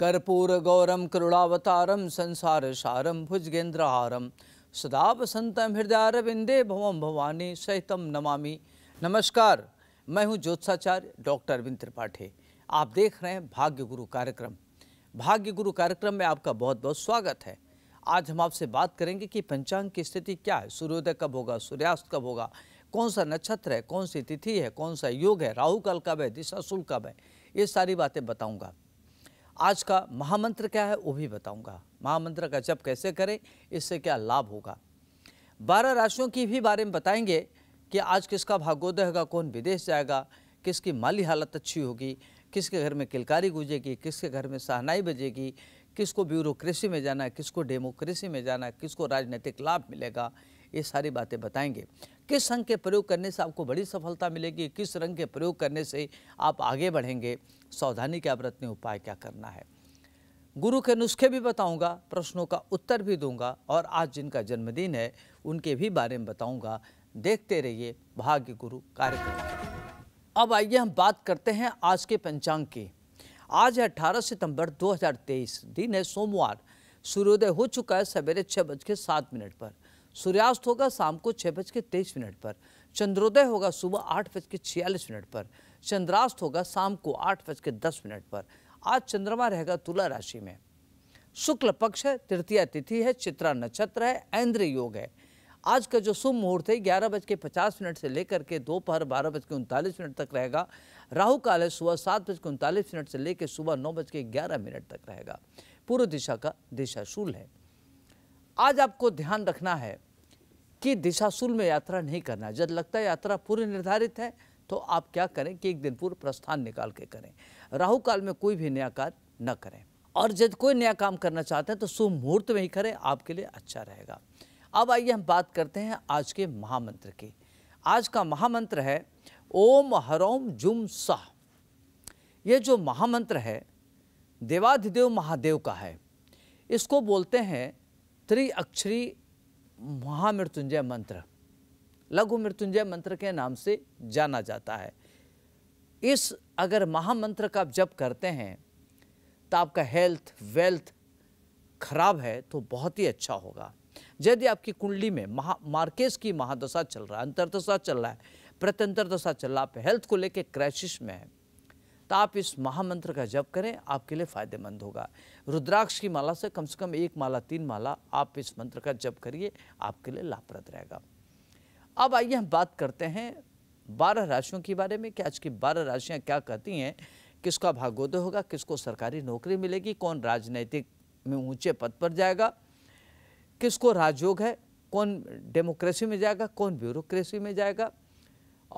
कर्पूर गौरम कर्पूरगौरं संसार सारम भुजगेन्द्रहारं सदा वसंतम हृदयारविंदे भवम भवानी सहितम नमामि नमस्कार मैं हूं ज्योत्साचार्य डॉक्टर अरविंद त्रिपाठी आप देख रहे हैं भाग्य गुरु कार्यक्रम भाग्य गुरु कार्यक्रम में आपका बहुत बहुत स्वागत है आज हम आपसे बात करेंगे कि पंचांग की स्थिति क्या है सूर्योदय कब होगा सूर्यास्त कब होगा कौन सा नक्षत्र है कौन सी तिथि है कौन सा योग है राहु काल कब है दिशा शुल्क कब है ये सारी बातें बताऊंगा आज का महामंत्र क्या है वो भी बताऊंगा महामंत्र का जप कैसे करें इससे क्या लाभ होगा बारह राशियों की भी बारे में बताएंगे कि आज किसका भाग्योदय होगा कौन विदेश जाएगा किसकी माली हालत अच्छी होगी किसके घर में किलकारी गुजेगी किसके घर में सहनाई बजेगी किसको ब्यूरोक्रेसी में जाना है किसको डेमोक्रेसी में जाना है किसको राजनीतिक लाभ मिलेगा ये सारी बातें बताएंगे किस रंग के प्रयोग करने से आपको बड़ी सफलता मिलेगी किस रंग के प्रयोग करने से आप आगे बढ़ेंगे सावधानी के बरतने उपाय क्या करना है गुरु के नुस्खे भी बताऊंगा प्रश्नों का उत्तर भी दूंगा और आज जिनका जन्मदिन है उनके भी बारे में बताऊंगा देखते रहिए भाग्य गुरु कार्यक्रम अब आइए हम बात करते हैं आज के पंचांग की आज है अठारह सितंबर 2023 दिन है सोमवार सूर्योदय हो चुका है सवेरे छः बज के सात मिनट पर सूर्यास्त होगा शाम को छः बज के तेईस मिनट पर चंद्रोदय होगा सुबह आठ बज के छियालीस मिनट पर चंद्रास्त होगा शाम को आठ बज के दस मिनट पर आज चंद्रमा रहेगा तुला राशि में शुक्ल पक्ष है तृतीय तिथि है चित्रा नक्षत्र है ऐन्द्र योग है आज का जो शुभ मुहूर्त है ग्यारह बज के पचास मिनट से लेकर के दोपहर बारह बज के उनतालीस मिनट तक रहेगा राहु काल है सुबह सात बज के उनतालीस मिनट से लेकर सुबह नौ बज के ग्यारह मिनट तक रहेगा पूर्व दिशा का दिशा शूल है आज आपको ध्यान रखना है कि दिशाशूल में यात्रा नहीं करना जब लगता है यात्रा पूर्व निर्धारित है तो आप क्या करें कि एक दिन पूर्व प्रस्थान निकाल के करें राहु काल में कोई भी नया कार्य न करें और जब कोई नया काम करना चाहते हैं तो शुभ मुहूर्त में ही करें आपके लिए अच्छा रहेगा अब आइए हम बात करते हैं आज के महामंत्र की आज का महामंत्र है ओम हरोम जुम सह ये जो महामंत्र है देवाधिदेव महादेव का है इसको बोलते हैं त्रिअक्षरी महामृत्युंजय मंत्र लघु मृत्युंजय मंत्र के नाम से जाना जाता है इस अगर महामंत्र का आप जप करते हैं तो आपका हेल्थ वेल्थ खराब है तो बहुत ही अच्छा होगा यदि आपकी कुंडली में महा मार्केश की महादशा चल रहा है अंतरदशा चल रहा है प्रत्यंतर दशा चल रहा है आप हेल्थ को लेकर क्राइसिस में है तो आप इस महामंत्र का जप करें आपके लिए फ़ायदेमंद होगा रुद्राक्ष की माला से कम से कम एक माला तीन माला आप इस मंत्र का जप करिए आपके लिए लाभप्रद रहेगा अब आइए हम बात करते हैं बारह राशियों के बारे में कि आज की बारह राशियाँ क्या कहती हैं किसका भागोदय होगा किसको सरकारी नौकरी मिलेगी कौन राजनैतिक में ऊंचे पद पर जाएगा किसको राजयोग है कौन डेमोक्रेसी में जाएगा कौन ब्यूरोक्रेसी में जाएगा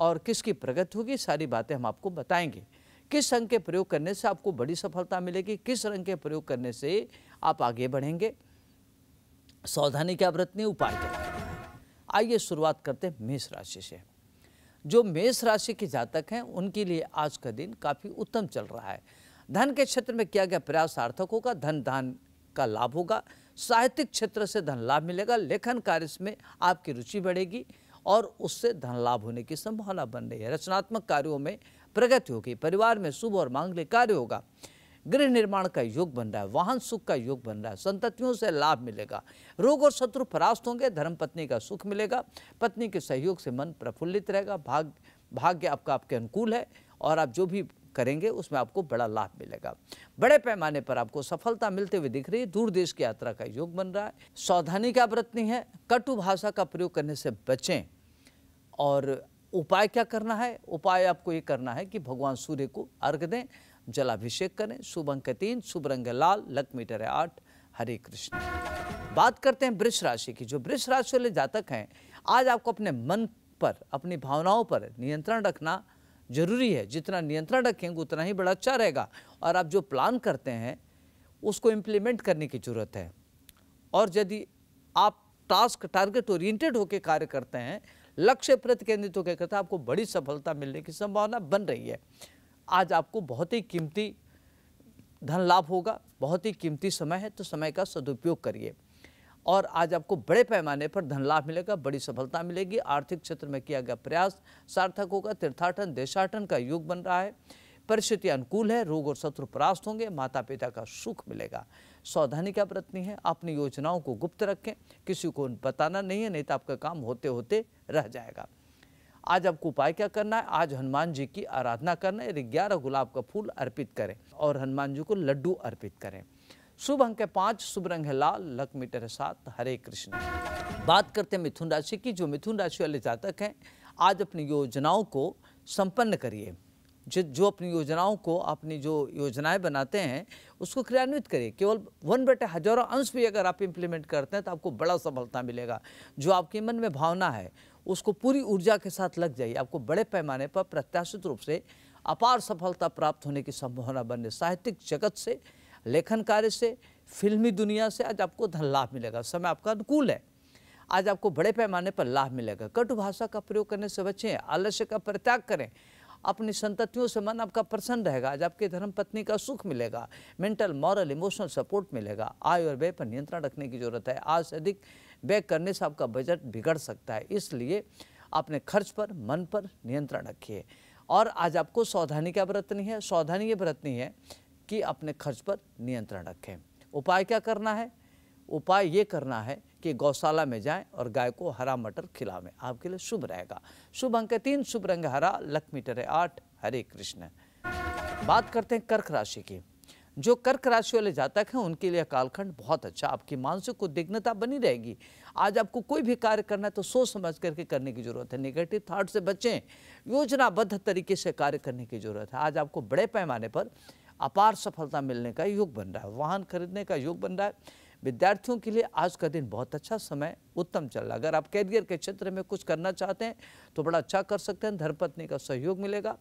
और किसकी प्रगति होगी सारी बातें हम आपको बताएंगे किस रंग के प्रयोग करने से आपको बड़ी सफलता मिलेगी किस रंग के प्रयोग करने से आप आगे बढ़ेंगे सावधानी क्या बरतनी उपाय क्या आइए शुरुआत करते हैं मेष राशि से जो मेष राशि के जातक हैं उनके लिए आज का दिन काफ़ी उत्तम चल रहा है धन के क्षेत्र में किया गया प्रयास सार्थक होगा धन दान का लाभ होगा साहित्यिक क्षेत्र से धन लाभ मिलेगा लेखन कार्य में आपकी रुचि बढ़ेगी और उससे धन लाभ होने की संभावना बन रही है रचनात्मक कार्यों में प्रगति होगी परिवार में शुभ और मांगलिक कार्य होगा गृह निर्माण का योग बन रहा है वाहन सुख का योग बन रहा है संततियों से लाभ मिलेगा रोग और शत्रु परास्त होंगे धर्म पत्नी का सुख मिलेगा पत्नी के सहयोग से मन प्रफुल्लित रहेगा भाग भाग्य आपका आपके अनुकूल है और आप जो भी करेंगे उसमें आपको बड़ा लाभ मिलेगा बड़े पैमाने पर आपको सफलता मिलते हुए दिख रही है दूर देश की यात्रा का योग बन रहा है सावधानी का व्रतनी है कटु भाषा का प्रयोग करने से बचें और उपाय क्या करना है उपाय आपको ये करना है कि भगवान सूर्य को अर्घ दें जलाभिषेक करें शुभ अंक तीन शुभ रंग लाल लक मीटर है आठ हरे कृष्ण बात करते हैं वृक्ष राशि की जो वृक्ष राशि वाले जातक हैं आज आपको अपने मन पर अपनी भावनाओं पर नियंत्रण रखना जरूरी है जितना नियंत्रण रखेंगे उतना ही बड़ा अच्छा रहेगा और आप जो प्लान करते हैं उसको इम्प्लीमेंट करने की ज़रूरत है और यदि आप टास्क टारगेट ओरिएंटेड होकर कार्य करते हैं लक्ष्य प्रति केंद्रित होकर करता आपको बड़ी सफलता मिलने की संभावना बन रही है आज आपको बहुत ही कीमती धन लाभ होगा बहुत ही कीमती समय है तो समय का सदुपयोग करिए और आज आपको बड़े पैमाने पर धन लाभ मिलेगा बड़ी सफलता मिलेगी आर्थिक क्षेत्र में किया गया प्रयास सार्थक होगा तीर्थाटन देशाटन का युग बन रहा है परिस्थिति अनुकूल है रोग और शत्रु परास्त होंगे माता पिता का सुख मिलेगा सावधानी क्या बरतनी है अपनी योजनाओं को गुप्त रखें किसी को बताना नहीं है नहीं तो आपका काम होते होते रह जाएगा आज आपको उपाय क्या करना है आज हनुमान जी की आराधना करना है ग्यारह गुलाब का फूल अर्पित करें और हनुमान जी को लड्डू अर्पित करें शुभ अंक है पाँच शुभ रंग है लाल लक मीटर है सात हरे कृष्ण बात करते हैं मिथुन राशि की जो मिथुन राशि वाले जातक हैं आज अपनी योजनाओं को संपन्न करिए जो जो अपनी योजनाओं को अपनी जो योजनाएं बनाते हैं उसको क्रियान्वित करें केवल वन बटे हजारों अंश भी अगर आप इम्प्लीमेंट करते हैं तो आपको बड़ा सफलता मिलेगा जो आपके मन में भावना है उसको पूरी ऊर्जा के साथ लग जाइए आपको बड़े पैमाने पर प्रत्याशित रूप से अपार सफलता प्राप्त होने की संभावना रही साहित्यिक जगत से लेखन कार्य से फिल्मी दुनिया से आज आपको धन लाभ मिलेगा समय आपका अनुकूल है आज आपको बड़े पैमाने पर लाभ मिलेगा कटु भाषा का प्रयोग करने से बचें आलस्य का प्रत्याग करें अपनी संततियों से मन आपका प्रसन्न रहेगा आज आपकी धर्म पत्नी का सुख मिलेगा मेंटल मॉरल इमोशनल सपोर्ट मिलेगा आय और व्यय पर नियंत्रण रखने की जरूरत है आज से अधिक व्यय करने से आपका बजट बिगड़ सकता है इसलिए अपने खर्च पर मन पर नियंत्रण रखिए और आज आपको सावधानी क्या बरतनी है सावधानी ये बरतनी है कि अपने खर्च पर नियंत्रण रखें उपाय क्या करना है उपाय ये करना है कि गौशाला में जाएं और गाय को हरा मटर खिलावें आपके लिए शुभ रहेगा शुभ अंक तीन शुभ रंग हरा लक मीटर है आठ हरे कृष्ण बात करते हैं कर्क राशि की जो कर्क राशि वाले जातक हैं उनके लिए कालखंड बहुत अच्छा आपकी मानसिक उद्विग्नता बनी रहेगी आज आपको कोई भी कार्य करना है तो सोच समझ करके करने की जरूरत है निगेटिव थाट से बचें योजनाबद्ध तरीके से कार्य करने की जरूरत है आज आपको बड़े पैमाने पर अपार सफलता मिलने का योग बन रहा है वाहन खरीदने का योग बन रहा है विद्यार्थियों के लिए आज का दिन बहुत अच्छा समय उत्तम चल रहा है अगर आप कैरियर के क्षेत्र में कुछ करना चाहते हैं तो बड़ा अच्छा कर सकते हैं धर्मपत्नी का सहयोग मिलेगा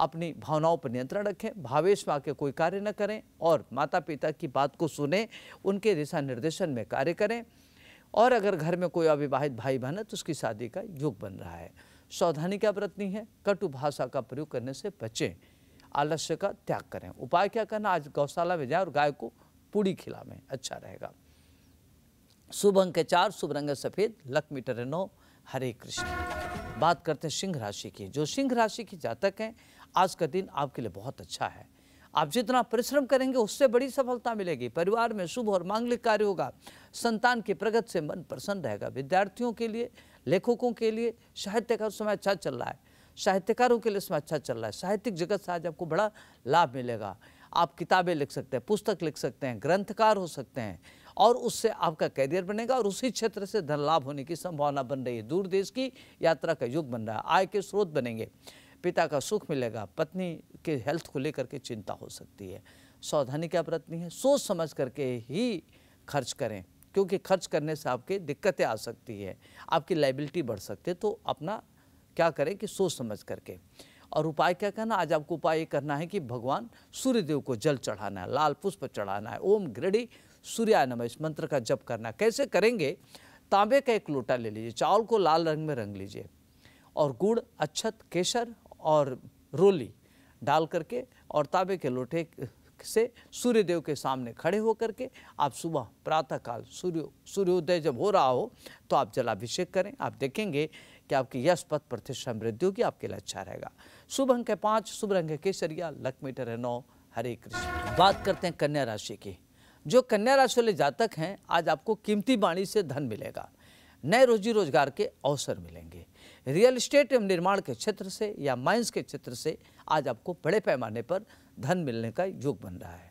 अपनी भावनाओं पर नियंत्रण रखें भावेश में आके कोई कार्य न करें और माता पिता की बात को सुने उनके दिशा निर्देशन में कार्य करें और अगर घर में कोई अविवाहित भाई बहन है तो उसकी शादी का योग बन रहा है सावधानी क्या बरतनी है कटु भाषा का प्रयोग करने से बचें आलस्य का त्याग करें उपाय क्या करना आज गौशाला में जाएं और गाय को पूड़ी खिलावें अच्छा रहेगा शुभ अंक है चार शुभ रंग सफ़ेद लक मीटर है नौ हरे कृष्ण बात करते हैं सिंह राशि की जो सिंह राशि की जातक हैं आज का दिन आपके लिए बहुत अच्छा है आप जितना परिश्रम करेंगे उससे बड़ी सफलता मिलेगी परिवार में शुभ और मांगलिक कार्य होगा संतान की प्रगति से मन प्रसन्न रहेगा विद्यार्थियों के लिए लेखकों के लिए साहित्यकार समय अच्छा चल रहा है साहित्यकारों के लिए समय अच्छा चल रहा है साहित्यिक जगत से आज आपको बड़ा लाभ मिलेगा आप किताबें लिख सकते हैं पुस्तक लिख सकते हैं ग्रंथकार हो सकते हैं और उससे आपका कैरियर बनेगा और उसी क्षेत्र से धन लाभ होने की संभावना बन रही है दूर देश की यात्रा का युग बन रहा है आय के स्रोत बनेंगे पिता का सुख मिलेगा पत्नी के हेल्थ को लेकर के चिंता हो सकती है सावधानी क्या बरतनी है सोच समझ करके ही खर्च करें क्योंकि खर्च करने से आपके दिक्कतें आ सकती है आपकी लाइबिलिटी बढ़ सकती है तो अपना क्या करें कि सोच समझ करके और उपाय क्या करना आज आपको उपाय ये करना है कि भगवान सूर्यदेव को जल चढ़ाना है लाल पुष्प चढ़ाना है ओम घृणी सूर्या नम इस मंत्र का जप करना है कैसे करेंगे तांबे का एक लोटा ले लीजिए चावल को लाल रंग में रंग लीजिए और गुड़ अच्छत केसर और रोली डाल करके और तांबे के लोटे से सूर्यदेव के सामने खड़े होकर के आप सुबह प्रातःकाल सूर्य सूर्योदय जब हो रहा हो तो आप जलाभिषेक करें आप देखेंगे कि आपकी यश पथ प्रतिष्ठा मृत्यु की आपके लिए अच्छा रहेगा शुभ अंक है पाँच शुभ रंग है केसरिया लक मीटर है नौ हरे कृष्ण बात करते हैं कन्या राशि की जो कन्या राशि वाले जातक हैं आज आपको कीमती बाणी से धन मिलेगा नए रोजी रोजगार के अवसर मिलेंगे रियल इस्टेट एवं निर्माण के क्षेत्र से या माइंस के क्षेत्र से आज आपको बड़े पैमाने पर धन मिलने का योग बन रहा है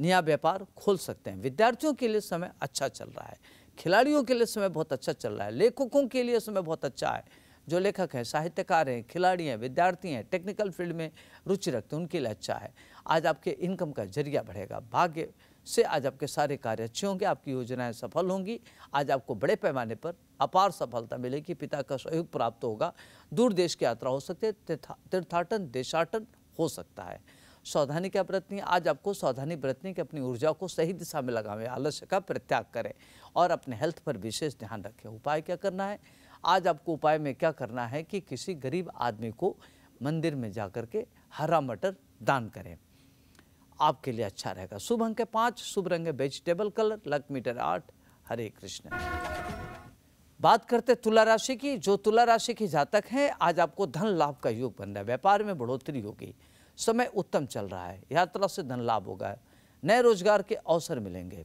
नया व्यापार खोल सकते हैं विद्यार्थियों के लिए समय अच्छा चल रहा है खिलाड़ियों के लिए समय बहुत अच्छा चल रहा है लेखकों के लिए समय बहुत अच्छा है जो लेखक हैं साहित्यकार हैं खिलाड़ी हैं विद्यार्थी हैं टेक्निकल फील्ड में रुचि रखते हैं उनके लिए अच्छा है आज आपके इनकम का जरिया बढ़ेगा भाग्य से आज आपके सारे कार्य अच्छे होंगे आपकी योजनाएं सफल होंगी आज आपको बड़े पैमाने पर अपार सफलता मिलेगी पिता का सहयोग प्राप्त होगा दूर देश की यात्रा हो सकती है तीर्थाटन देशाटन हो सकता है सावधानी क्या बरतनी आज आपको सावधानी बरतनी कि अपनी ऊर्जा को सही दिशा में लगावें आलस्य का प्रत्याग करें और अपने हेल्थ पर विशेष ध्यान रखें उपाय क्या करना है आज आपको उपाय में क्या करना है कि किसी गरीब आदमी को मंदिर में जा कर के हरा मटर दान करें आपके लिए अच्छा रहेगा शुभ अंक है पाँच शुभ रंग है वेजिटेबल कलर लक मीटर आठ हरे कृष्ण बात करते तुला राशि की जो तुला राशि की जातक है आज आपको धन लाभ का योग बन रहा है व्यापार में बढ़ोतरी होगी समय उत्तम चल रहा है यात्रा से धन लाभ होगा नए रोजगार के अवसर मिलेंगे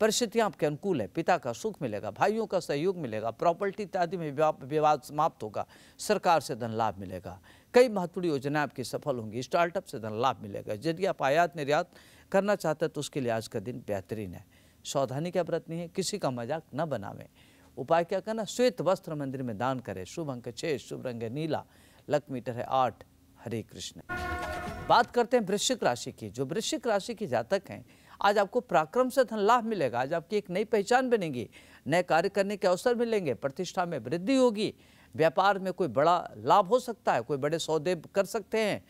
परिस्थितियाँ आपके अनुकूल है पिता का सुख मिलेगा भाइयों का सहयोग मिलेगा प्रॉपर्टी इत्यादि में विवाद समाप्त होगा सरकार से धन लाभ मिलेगा कई महत्वपूर्ण योजनाएं आपकी सफल होंगी स्टार्टअप से धन लाभ मिलेगा यदि आप आयात निर्यात करना चाहते हैं तो उसके लिए आज का दिन बेहतरीन है सावधानी क्या बरतनी है किसी का मजाक न बनावें उपाय क्या करना श्वेत वस्त्र मंदिर में दान करें शुभ अंक छः शुभ रंग नीला लक मीटर है आठ हरे कृष्ण बात करते हैं वृश्चिक राशि की जो वृश्चिक राशि के जातक हैं आज आपको पराक्रम से धन लाभ मिलेगा आज आपकी एक नई पहचान बनेगी नए कार्य करने के अवसर मिलेंगे प्रतिष्ठा में वृद्धि होगी व्यापार में कोई बड़ा लाभ हो सकता है कोई बड़े सौदे कर सकते हैं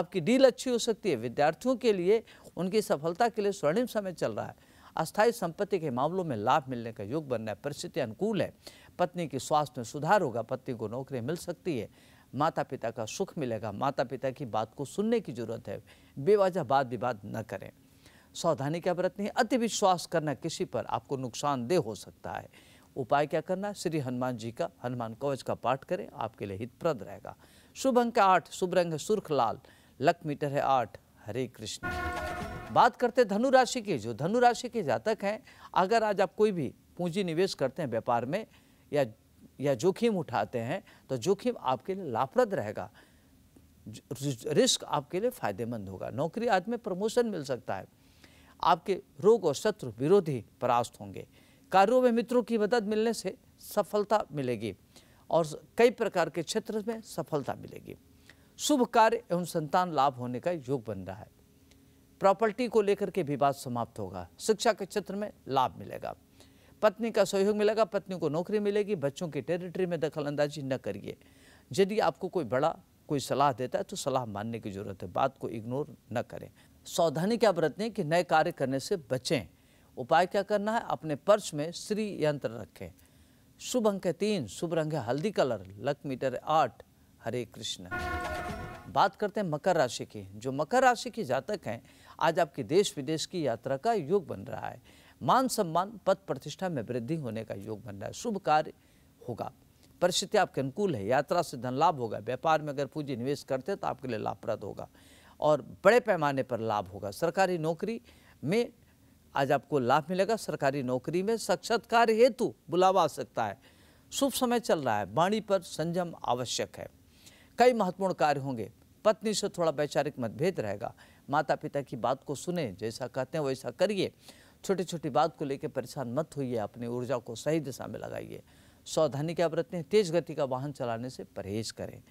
आपकी डील अच्छी हो सकती है विद्यार्थियों के लिए उनकी सफलता के लिए स्वर्णिम समय चल रहा है अस्थायी संपत्ति के मामलों में लाभ मिलने का योग बन रहा है परिस्थिति अनुकूल है पत्नी के स्वास्थ्य में सुधार होगा पत्नी को नौकरी मिल सकती है माता पिता का सुख मिलेगा माता पिता की बात को सुनने की जरूरत है बेवजह बात विवाद न करें सावधानी क्या बरतनी है अति विश्वास करना किसी पर आपको नुकसानदेह हो सकता है उपाय क्या करना श्री हनुमान जी का हनुमान कवच का पाठ करें आपके लिए हितप्रद रहेगा शुभ अंक आठ शुभ रंग है सुर्ख लाल लक मीटर है आठ हरे कृष्ण बात करते धनु राशि की जो धनु राशि के जातक हैं अगर आज आप कोई भी पूंजी निवेश करते हैं व्यापार में या या जोखिम उठाते हैं तो जोखिम आपके लिए लाभप्रद रहेगा रिस्क आपके लिए फायदेमंद होगा नौकरी आदि में प्रमोशन मिल सकता है आपके रोग और शत्रु विरोधी परास्त होंगे कार्यों में मित्रों की मदद मिलने से सफलता मिलेगी और कई प्रकार के क्षेत्र में सफलता मिलेगी शुभ कार्य एवं संतान लाभ होने का योग बन रहा है प्रॉपर्टी को लेकर के विवाद समाप्त होगा शिक्षा के क्षेत्र में लाभ मिलेगा पत्नी का सहयोग मिलेगा पत्नी को नौकरी मिलेगी बच्चों की टेरिटरी में दखल अंदाजी न करिए यदि आपको कोई बड़ा कोई सलाह देता है तो सलाह मानने की ज़रूरत है बात को इग्नोर न करें सावधानी क्या बरतने कि नए कार्य करने से बचें उपाय क्या करना है अपने पर्स में श्री यंत्र रखें शुभ अंक है तीन शुभ रंग है हल्दी कलर लक मीटर आठ हरे कृष्ण बात करते हैं मकर राशि की जो मकर राशि की जातक हैं आज आपकी देश विदेश की यात्रा का योग बन रहा है मान सम्मान पद प्रतिष्ठा में वृद्धि होने का योग बन रहा है शुभ कार्य होगा परिस्थिति आपके अनुकूल है यात्रा से धन लाभ होगा व्यापार में अगर पूंजी निवेश करते हैं तो आपके लिए लाभप्रद होगा और बड़े पैमाने पर लाभ होगा सरकारी नौकरी में आज आपको लाभ मिलेगा सरकारी नौकरी में साक्षात्कार हेतु बुलावा आ सकता है शुभ समय चल रहा है वाणी पर संयम आवश्यक है कई महत्वपूर्ण कार्य होंगे पत्नी से थोड़ा वैचारिक मतभेद रहेगा माता पिता की बात को सुने जैसा कहते हैं वैसा करिए छोटी छोटी बात को लेकर परेशान मत होइए अपनी ऊर्जा को सही दिशा में लगाइए सावधानी क्या बरतें तेज गति का वाहन चलाने से परहेज करें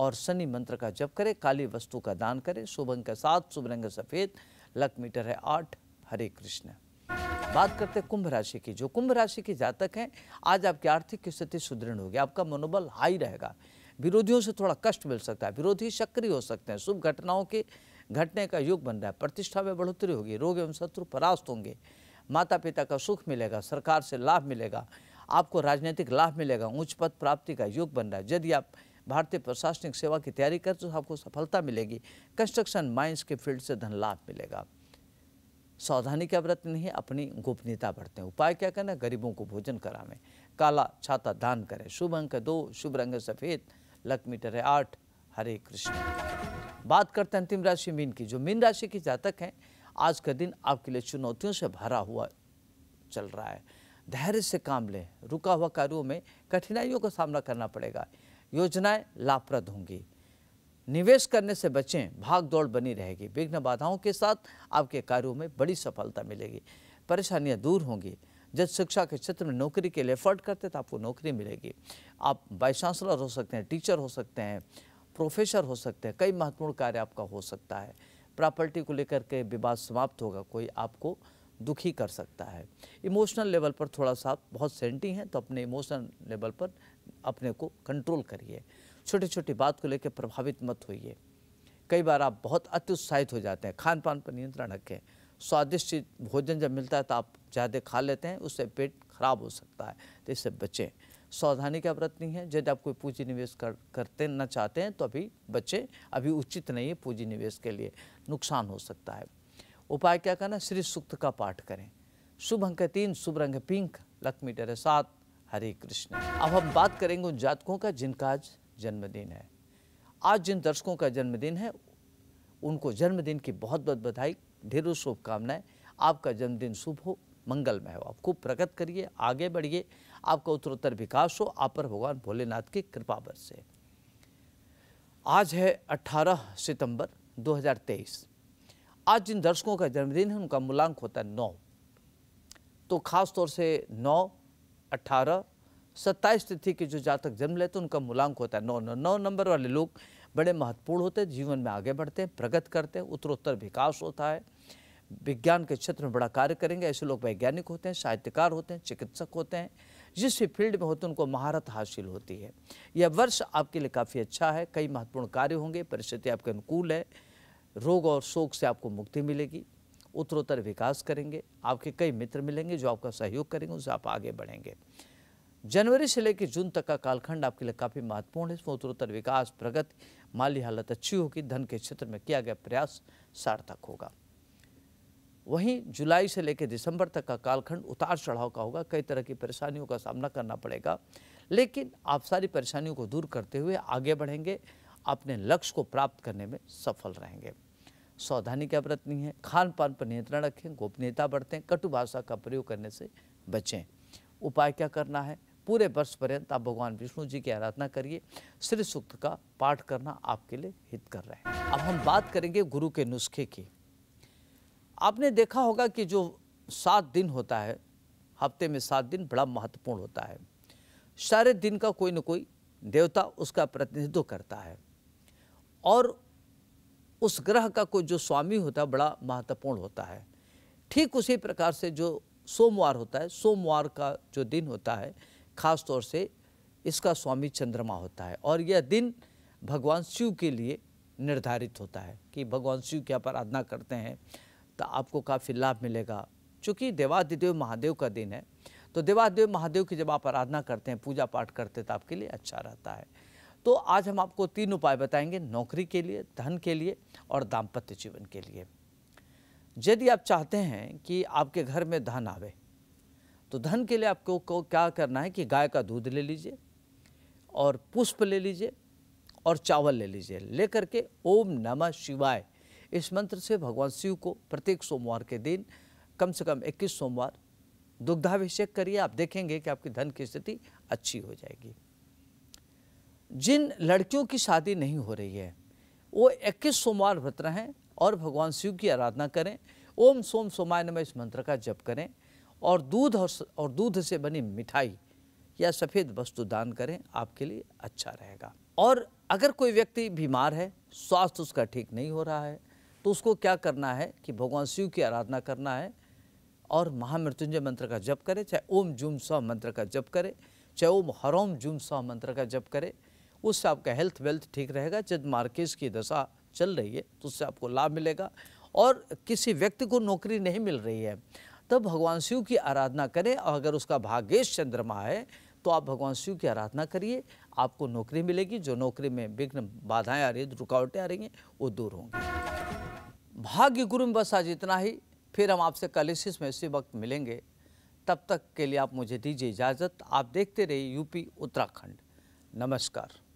और शनि मंत्र का जप करें काली वस्तु का दान करें शुभ अंक सात शुभ रंग सफ़ेद लक मीटर है आठ हरे कृष्ण बात करते हैं कुंभ राशि की जो कुंभ राशि के जातक हैं आज आपकी आर्थिक स्थिति सुदृढ़ होगी आपका मनोबल हाई रहेगा विरोधियों से थोड़ा कष्ट मिल सकता है विरोधी सक्रिय हो सकते हैं शुभ घटनाओं के घटने का युग बन रहा है प्रतिष्ठा में बढ़ोतरी होगी रोग एवं शत्रु परास्त होंगे माता पिता का सुख मिलेगा सरकार से लाभ मिलेगा आपको राजनीतिक लाभ मिलेगा उच्च पद प्राप्ति का युग बन रहा है यदि आप भारतीय प्रशासनिक सेवा की तैयारी करते तो आपको सफलता मिलेगी कंस्ट्रक्शन माइंस के फील्ड से धन लाभ मिलेगा सावधानी का व्रत नहीं अपनी गोपनीयता बरतें उपाय क्या करना गरीबों को भोजन करावें काला छाता दान करें शुभ अंक दो शुभ रंग सफ़ेद लक मीटर है आठ हरे कृष्ण बात करते हैं अंतिम राशि मीन की जो मीन राशि की जातक हैं आज का दिन आपके लिए चुनौतियों से भरा हुआ चल रहा है धैर्य से काम लें रुका हुआ कार्यों में कठिनाइयों का सामना करना पड़ेगा योजनाएं लाभप्रद होंगी निवेश करने से बचें भाग दौड़ बनी रहेगी विघ्न बाधाओं के साथ आपके कार्यों में बड़ी सफलता मिलेगी परेशानियां दूर होंगी जब शिक्षा के क्षेत्र में नौकरी के लिए एफर्ट करते तो आपको नौकरी मिलेगी आप बाई चांसलर हो सकते हैं टीचर हो सकते हैं प्रोफेसर हो सकते हैं कई महत्वपूर्ण कार्य आपका हो सकता है प्रॉपर्टी को लेकर के विवाद समाप्त होगा कोई आपको दुखी कर सकता है इमोशनल लेवल पर थोड़ा सा आप बहुत सेंटी हैं तो अपने इमोशनल लेवल पर अपने को कंट्रोल करिए छोटी छोटी बात को लेकर प्रभावित मत होइए कई बार आप बहुत अत्युत्साहित हो जाते हैं खान पान पर नियंत्रण रखें स्वादिष्ट भोजन जब मिलता है तो आप ज़्यादा खा लेते हैं उससे पेट खराब हो सकता है तो इससे बचें सावधानी का व्रतनी है यदि आप कोई पूंजी निवेश कर करते ना चाहते हैं तो अभी बच्चे अभी उचित नहीं है पूंजी निवेश के लिए नुकसान हो सकता है उपाय क्या करना श्री सूक्त का पाठ करें शुभ अंक तीन शुभ रंग पिंक लक्ष्मी डरे सात हरे कृष्ण अब हम बात करेंगे उन जातकों का जिनका आज जन्मदिन है आज जिन दर्शकों का जन्मदिन है उनको जन्मदिन की बहुत बहुत बधाई ढेरों शुभकामनाएं आपका जन्मदिन शुभ हो मंगलमय हो आप खूब प्रकट करिए आगे बढ़िए आपका उत्तरोत्तर विकास हो आप पर भगवान भोलेनाथ की कृपा बरसे आज है 18 सितंबर 2023 आज जिन दर्शकों का जन्मदिन है उनका मूलांक होता है नौ तो खास तौर से नौ अट्ठारह सत्ताईस तिथि के जो जातक जन्म लेते हैं उनका मूलांक होता है नौ नौ नौ नंबर वाले लोग बड़े महत्वपूर्ण होते हैं जीवन में आगे बढ़ते हैं प्रगति करते हैं उत्तरोत्तर विकास होता है विज्ञान के क्षेत्र में बड़ा कार्य करेंगे ऐसे लोग वैज्ञानिक होते हैं साहित्यकार होते हैं चिकित्सक होते हैं जिस भी फील्ड में होते उनको महारत हासिल होती है यह वर्ष आपके लिए काफ़ी अच्छा है कई महत्वपूर्ण कार्य होंगे परिस्थिति आपके अनुकूल है रोग और शोक से आपको मुक्ति मिलेगी उत्तरोत्तर विकास करेंगे आपके कई मित्र मिलेंगे जो आपका सहयोग करेंगे उनसे आप आगे बढ़ेंगे जनवरी से लेकर जून तक का कालखंड आपके लिए काफ़ी महत्वपूर्ण है इसमें उत्तरोत्तर विकास प्रगति माली हालत अच्छी होगी धन के क्षेत्र में किया गया प्रयास सार्थक होगा वहीं जुलाई से लेकर दिसंबर तक का कालखंड उतार चढ़ाव का होगा कई तरह की परेशानियों का सामना करना पड़ेगा लेकिन आप सारी परेशानियों को दूर करते हुए आगे बढ़ेंगे अपने लक्ष्य को प्राप्त करने में सफल रहेंगे सावधानी क्या बरतनी है खान पान पर नियंत्रण रखें गोपनीयता बढ़तें कटु भाषा का प्रयोग करने से बचें उपाय क्या करना है पूरे वर्ष पर्यंत आप भगवान विष्णु जी की आराधना करिए श्री सूक्त का पाठ करना आपके लिए हित कर रहे हैं अब हम बात करेंगे गुरु के नुस्खे की आपने देखा होगा कि जो सात दिन होता है हफ्ते में सात दिन बड़ा महत्वपूर्ण होता है सारे दिन का कोई ना कोई देवता उसका प्रतिनिधित्व करता है और उस ग्रह का कोई जो स्वामी होता है बड़ा महत्वपूर्ण होता है ठीक उसी प्रकार से जो सोमवार होता है सोमवार का जो दिन होता है खास तौर से इसका स्वामी चंद्रमा होता है और यह दिन भगवान शिव के लिए निर्धारित होता है कि भगवान शिव की आप आराधना करते हैं तो आपको काफ़ी लाभ मिलेगा चूँकि देवादिदेव महादेव का दिन है तो देवादिदेव महादेव की जब आप आराधना करते हैं पूजा पाठ करते हैं तो आपके लिए अच्छा रहता है तो आज हम आपको तीन उपाय बताएंगे नौकरी के लिए धन के लिए और दाम्पत्य जीवन के लिए यदि आप चाहते हैं कि आपके घर में धन आवे तो धन के लिए आपको क्या करना है कि गाय का दूध ले लीजिए और पुष्प ले लीजिए और चावल ले लीजिए लेकर के ओम नमः शिवाय इस मंत्र से भगवान शिव को प्रत्येक सोमवार के दिन कम से कम 21 सोमवार दुग्धाभिषेक करिए आप देखेंगे कि आपकी धन की स्थिति अच्छी हो जाएगी जिन लड़कियों की शादी नहीं हो रही है वो 21 सोमवार व्रत रहें और भगवान शिव की आराधना करें ओम सोम सोमाय नमः इस मंत्र का जप करें और दूध और, और दूध से बनी मिठाई या सफ़ेद वस्तु दान करें आपके लिए अच्छा रहेगा और अगर कोई व्यक्ति बीमार है स्वास्थ्य उसका ठीक नहीं हो रहा है तो उसको क्या करना है कि भगवान शिव की आराधना करना है और महामृत्युंजय मंत्र का जप करे चाहे ओम जुम सौ मंत्र का जप करे चाहे ओम हरोम जुम सौ मंत्र का जप करे उससे आपका हेल्थ वेल्थ ठीक रहेगा जब मार्केज की दशा चल रही है तो उससे आपको लाभ मिलेगा और किसी व्यक्ति को नौकरी नहीं मिल रही है तब भगवान शिव की आराधना करें और अगर उसका भाग्येश चंद्रमा है तो आप भगवान शिव की आराधना करिए आपको नौकरी मिलेगी जो नौकरी में विघ्न बाधाएं आ रही है रुकावटें आ रही हैं वो दूर होंगी भाग्य गुरु में बस आज इतना ही फिर हम आपसे कल इस में इसी वक्त मिलेंगे तब तक के लिए आप मुझे दीजिए इजाज़त आप देखते रहिए यूपी उत्तराखंड नमस्कार